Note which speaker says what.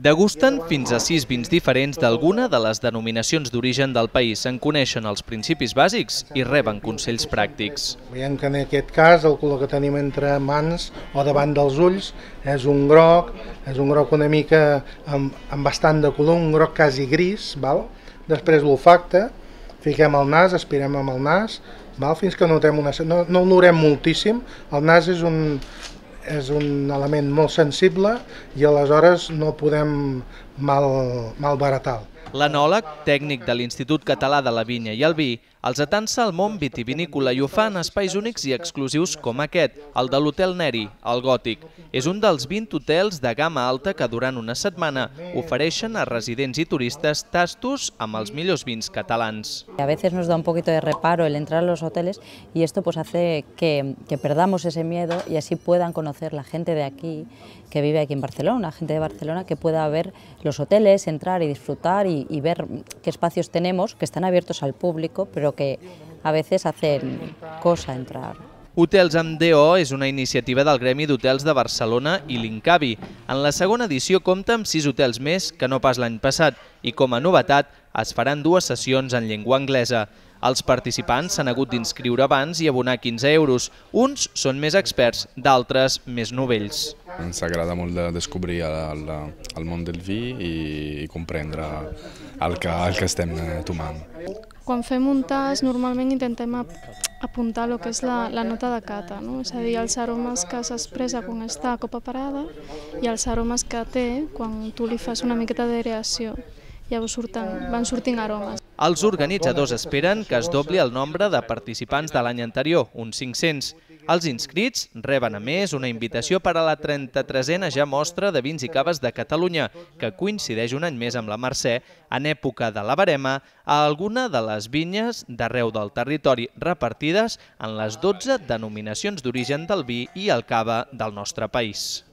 Speaker 1: Degusten fins a sis vins diferents d'alguna de les denominacions d'origen del país, Se'n coneixen els principis bàsics i reben consells pràctics.
Speaker 2: Veiem que en aquest cas el color que tenim entre mans o davant dels ulls és un groc, és un groc una mica amb, amb bastant de color, un groc quasi gris, val? després l'olfacte, fiquem el nas, aspirem amb el nas, val? fins que notem una... No, no olorem moltíssim, el nas és un, és un element molt sensible i aleshores no podem mal, malbaratar-lo.
Speaker 1: L'enòleg, tècnic de l'Institut Català de la Vinya i el Vi, els atança al món vitivinícola i ho fa en espais únics i exclusius com aquest, el de l'Hotel Neri, el Gòtic. És un dels 20 hotels de gamma alta que durant una setmana ofereixen a residents i turistes tastos amb els millors vins catalans.
Speaker 3: A veces nos da un poquito de reparo el entrar a los hoteles y esto pues hace que, que perdamos ese miedo y así puedan conocer la gente de aquí, que vive aquí en Barcelona, gente de Barcelona, que pueda ver los hoteles, entrar y disfrutar y y, ver qué espacios tenemos que están abiertos al público, pero que a veces hacen cosa entrar.
Speaker 1: Hotels amb DO és una iniciativa del Gremi d'Hotels de Barcelona i l'Incavi. En la segona edició compta amb sis hotels més que no pas l'any passat i com a novetat es faran dues sessions en llengua anglesa. Els participants s'han hagut d'inscriure abans i abonar 15 euros. Uns són més experts, d'altres més novells. Ens agrada molt de descobrir el, el món del vi i, i comprendre el que, el que estem eh, tomant.
Speaker 4: Quan fem un tas, normalment intentem ap apuntar el que és la, la nota de cata, no? és a dir, els aromes que s'expressa quan està a copa parada i els aromes que té quan tu li fas una miqueta d'aereació. Llavors surten, van sortint aromes.
Speaker 1: Els organitzadors esperen que es dobli el nombre de participants de l'any anterior, uns 500. Els inscrits reben, a més, una invitació per a la 33a ja mostra de vins i caves de Catalunya, que coincideix un any més amb la Mercè, en època de la barema, a alguna de les vinyes d'arreu del territori repartides en les 12 denominacions d'origen del vi i el cava del nostre país.